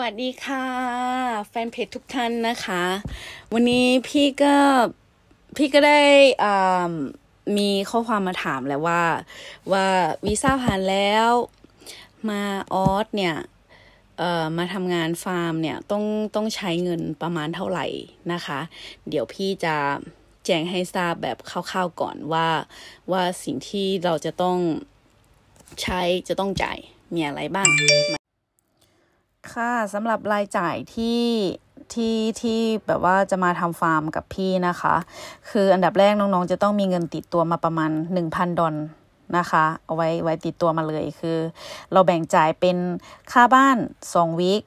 วัสดีค่ะ แฟนเพจทุกท่านนะคะ วันนี้พี่ก็พี่ก็ได้มีข้อความมาถามแล้วว่า ว่าวีซ่าผ่านแล้วมาออสเนี่ยมาทำงานฟาร์มเนี่ยต้องต้องใช้เงินประมาณเท่าไหร่นะคะ เดี๋ยวพี่จะแจ้งให้ทราบแบบคร่าวๆก่อนว่าว่าสิ่งที่เราจะต้องใช้จะต้องจ่ายมีอะไรบ้างค่ะ สำหรับรายจ่ายที่ที่ที่แบบว่าจะมาทำฟาร์มกับพี่นะคะคืออันดับแรกน้องๆ จะต้องมีเงินติดตัวมาประมาณ 1,000ดอลนะคะ เอาไว้ไว้ติดตัวมาเลยคือ เราแบ่งจ่ายเป็นค่าบ้าน2วีค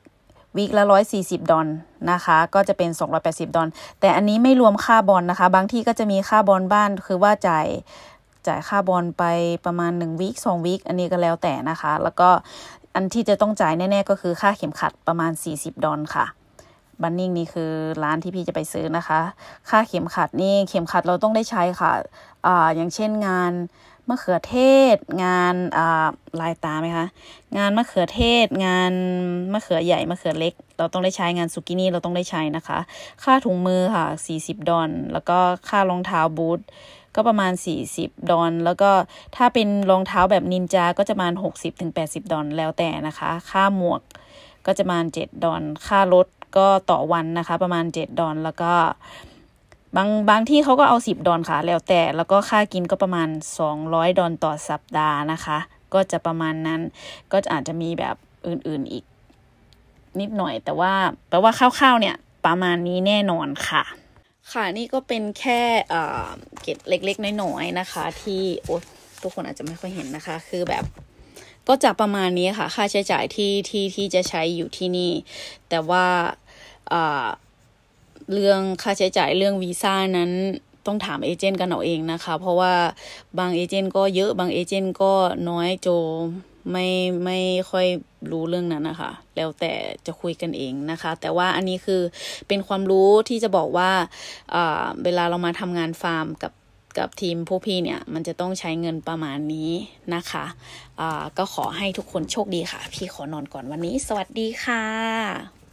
วีคละ 140ดอลนะคะ ก็จะเป็น 280ดอลแต่อันนี้ไม่รวมค่าบอลนะคะ บางที่ก็จะมีค่าบอลบ้านคือว่าจ่ายจ่ายค่าบอลไปประมาณ1วีค2วีคอันนี้ก็แล้วแต่นะคะ แล้วก็อันที่จะต้องจ่ายแน่ ๆ ก็คือค่าเข็มขัดประมาณ 40 ดอลค่ะ บันนิ่งนี่คือร้านที่พี่จะไปซื้อนะคะ ค่าเข็มขัดนี่ เข็มขัดเราต้องได้ใช้ค่ะ อ่า อย่างเช่นงานมะเขือเทศงานลายตาไหมคะงานมะเขือเทศ งานมะเขือใหญ่มะเขือเล็กเราต้องได้ใช้งานสุกินี่เราต้องได้ใช้นะคะ ค่าถุงมือค่ะ40ดอลแล้วก็ค่ารองเท้าบูทก็ประมาณ40ดอลแล้วก็ถ้าเป็นรองเท้าแบบนินจาก็จะประมาณ60-80ดอลแล้วแต่นะคะ ค่าหมวกก็จะประมาณ7ดอลค่ารถก็ต่อวันนะคะ ประมาณ7ดอลแล้วก็บางบางที่เขาก็เอา 10ดอนค่ะ แล้วแต่แล้วก็ค่ากินก็ประมาณ 200ดอนต่อสัปดาห์นะคะ ก็จะประมาณนั้น ก็อาจจะมีแบบอื่น ๆอีก นิดหน่อยแต่ว่าแปลว่าคร่าวๆ เนี่ยประมาณนี้แน่นอนค่ะ ค่ะนี่ก็เป็นแค่เกตเล็กๆน้อยๆนะคะ ที่โอ้ทุกคนอาจจะไม่ค่อยเห็นนะคะ คือแบบ ก็จะประมาณนี้ค่ะ ค่าใช้จ่ายที่ที่ที่จะใช้อยู่ที่นี่ แต่ว่าเรื่องค่าใช้จ่ายเรื่องวีซ่านั้นต้องถามเอเจนต์กัน เอาเองนะคะ เพราะว่าบางเอเจนต์ก็เยอะบางเอเจนต์ก็น้อยโจไม่ไม่ค่อยรู้เรื่องนั้นนะคะ แล้วแต่จะคุยกันเองนะคะ แต่ว่าอันนี้คือเป็นความรู้ที่จะบอกว่าเวลาเรามาทำงานฟาร์มกับกับทีมผู้พี่เนี่ยมันจะต้องใช้เงินประมาณนี้นะคะก็ขอให้ทุกคนโชคดีค่ะ พี่ขอนอนก่อนวันนี้ สวัสดีค่ะ